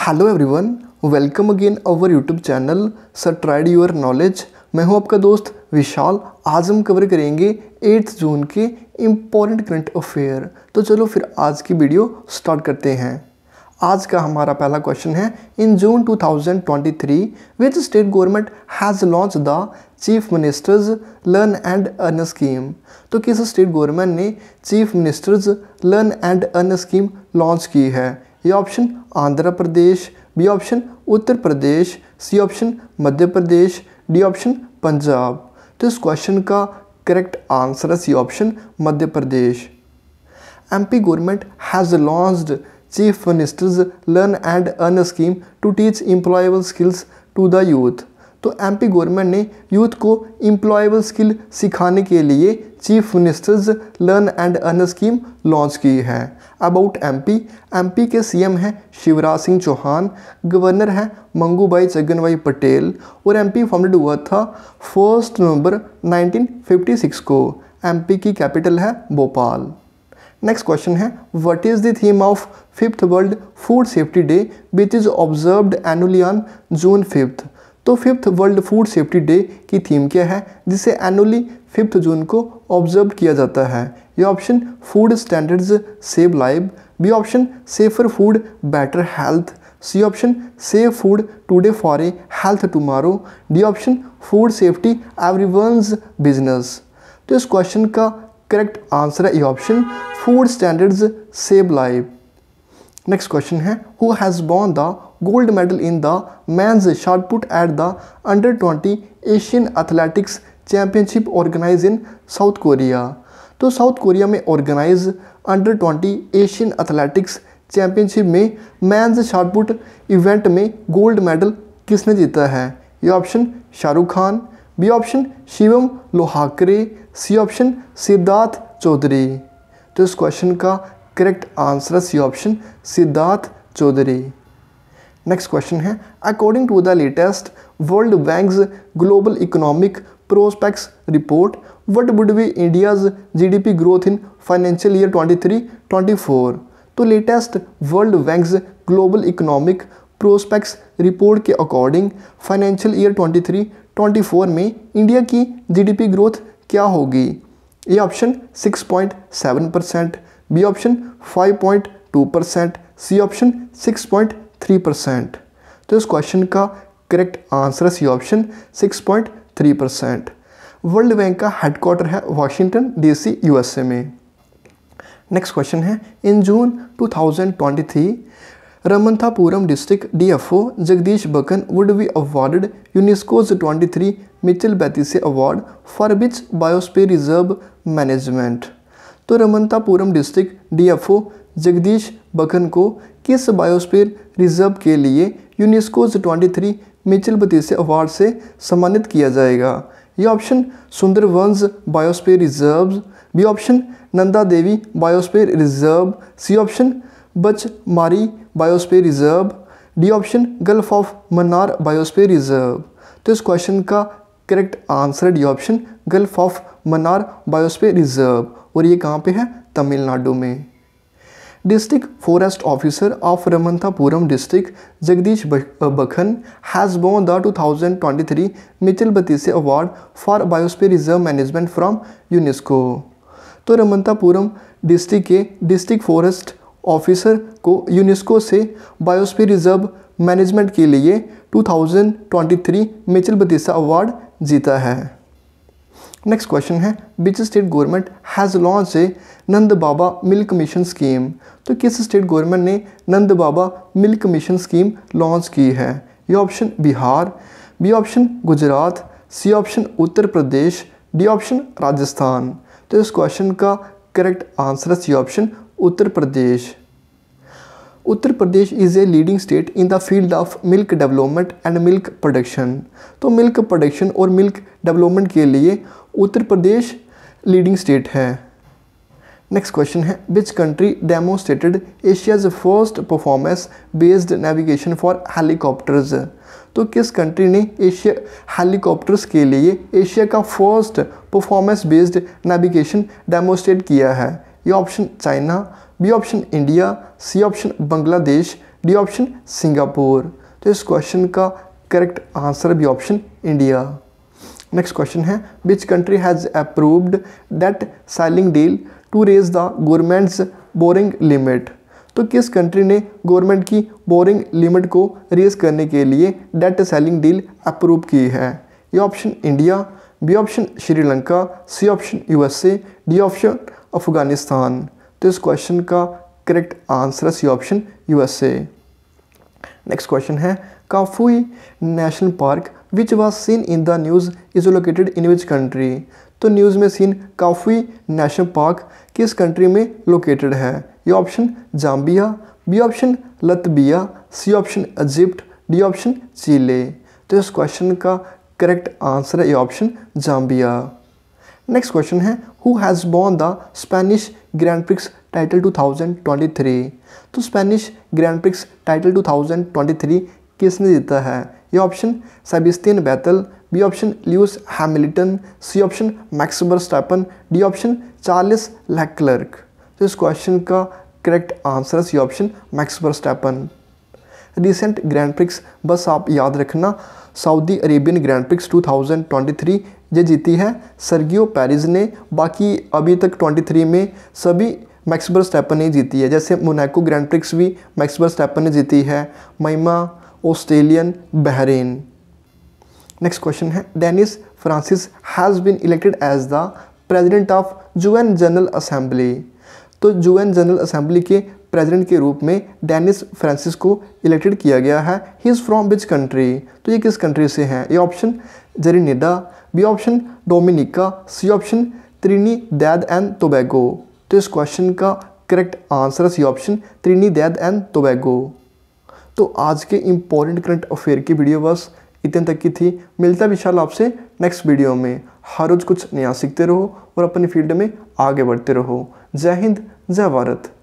hello everyone welcome again our YouTube channel sir tried your knowledge मैं हूं आपका दोस्त विशाल आज हम कवर करेंगे एट्थ जून के इम्पोर्टेंट करंट अफेयर तो चलो फिर आज की वीडियो स्टार्ट करते हैं आज का हमारा पहला क्वेश्चन है in June 2023 which state government has launch the chief minister's learn and earn scheme तो किस स्टेट गवर्नमेंट ने chief minister's learn and earn scheme launch की है A option Andhra Pradesh B option Uttar Pradesh C option Madhya Pradesh D option Punjab तो इस question का correct answer है C option Madhya Pradesh MP government has launched chief minister's learn and earn scheme to teach employable skills to the youth तो MP government ने youth को employable skill सिखाने के लिए chief minister's learn and earn scheme launch की है about MP MP के CM हैं शिवराज सिंह चौहान गवर्नर हैं मंगू भाई छगन भाई पटेल और एमपी फाउंडेड हुआ था फर्स्ट नवंबर 1956 को एमपी की कैपिटल है भोपाल नेक्स्ट क्वेश्चन है what is the theme of fifth world food safety day which is observed annually on June fifth तो fifth world food safety day की थीम क्या है जिसे एनुअली फिफ्थ जून को ऑब्जर्व किया जाता है A option food standards save live B option safer food better health C option save food today for a health tomorrow D option food safety every business तो इस question का correct answer है A option food standards save live next question है who has won the gold medal in the men's shot put at the under twenty Asian athletics championship organise in South Korea तो south Korea में organise under twenty Asian athletics championship में men's shot put event में gold medal किसने जीता है A option Shahrukh Khan B option Shivam Lohakare C option Siddharth Chaudhary तो इस question का correct answer C option Siddharth Chaudhary next question है according to the latest world bank global economic prospects report what would be India's GDP growth in financial year 23 24 तो latest world bank global economic prospects report के according financial year 23 24 में India की GDP growth क्या होगी A option six point B option 5.2 percent C option 6.3 percent तो इस question का correct answer है C option 6.3 percent world bank का हेडक्वार्टर है वाशिंगटन डीसी यूएसए में नेक्स्ट क्वेश्चन है in June 2023 Ramanathapuram district DFO Jagdish Bakan would be awarded UNESCO's 23 Michel Batisse award for बिच biosphere reserve management तो रमनतापुरम डिस्ट्रिक्ट डीएफओ जगदीश बखन को किस बायोस्फीयर रिजर्व के लिए UNESCO twenty three Michel Batisse award से सम्मानित किया जाएगा A option Sundarbans biosphere reserve B option Nanda Devi biosphere reserve C option Pachmarhi biosphere reserve D option gulf of Mannar biosphere reserve तो इस क्वेश्चन का correct answer D option gulf of Mannar biosphere reserve और ये कहाँ पे है तमिलनाडु में district forest officer of Ramanathapuram district Jagdish Bakan has won the 2023 Michel Batisse award for biosphere reserve management from UNESCO तो रमंथापुरम डिस्ट्रिक्ट के डिस्ट्रिक्ट फॉरेस्ट ऑफिसर को यूनेस्को से बायोस्पे रिजर्व मैनेजमेंट के लिए 2023 मिचल बतीसा अवार्ड जीता है नेक्स्ट क्वेश्चन है which state government has launch a Nand Baba milk mission scheme तो किस स्टेट गवर्नमेंट ने Nand Baba milk mission scheme launch की है A option Bihar B option Gujarat C option Uttar Pradesh D option Rajasthan तो इस क्वेश्चन का करेक्ट आंसर है C option Uttar Pradesh Uttar Pradesh is a leading state in the field of milk development and milk production तो milk production और milk development के लिए उत्तर प्रदेश लीडिंग स्टेट है next question है which country demonstrated Asia's first performance based navigation for helicopters तो किस country ने Asia helicopters के लिए एशिया का first performance based navigation demonstrate किया है A option China B option India C option Bangladesh D option Singapore तो इस क्वेश्चन का correct answer B option India next question है which country has approved debt ceiling deal to raise the government's borrowing limit तो किस country ने government की boring limit को raise करने के लिए डेट सेलिंग डील अप्रूव की है A option India B option Sri Lanka C option USA D option Afghanistan तो, तो इस क्वेश्चन का करेक्ट आंसर है C option U S A next question है Kafue national park which was seen in the news is located in which country तो news में seen Kafue national park किस country में लोकेटेड है A option Zambia B option Latvia C option Egypt D option Chile तो इस question का correct answer है A option Zambia next question है हु हैज़ बॉर्न the Spanish grand prix title 2023 तो स्पेनिश ग्रैंड प्रिक्स टाइटल 2023 किसने जीता है A option Sebastian Vettel B option Lewis Hamilton C option Max Verstappen D option Charles Leclerc तो इस question का correct answer है C option Max Verstappen recent grand prix बस आप याद रखना सऊदी अरेबियन ग्रैंड प्रिक्स 2023 ये जीती है सर्गियो पेरिस ने बाकी अभी तक 23 में सभी मैक्सबर स्टेपन ने जीती है जैसे मोनाको ग्रैंड प्रिक्स भी मैक्सबर स्टेपन ने जीती है महिमा ऑस्ट्रेलियन बहरीन नेक्स्ट क्वेश्चन है Dennis Francis has been elected as the president of जू जनरल असेंबली तो यूएन जनरल असेंबली के प्रेसिडेंट के रूप में डेनिस फ्रांसिस को इलेक्टेड किया गया है he is from which country तो ये किस कंट्री से हैं A option Grenada B option Dominica C option Trinidad and Tobago तो इस क्वेश्चन का करेक्ट आंसर है C option Trinidad and Tobago तो आज के इम्पोर्टेंट करंट अफेयर की वीडियो बस इतने तक की थी मिलता विशाल आपसे नेक्स्ट वीडियो में हर रोज़ कुछ नया सीखते रहो और अपनी फील्ड में आगे बढ़ते रहो जय हिंद जय भारत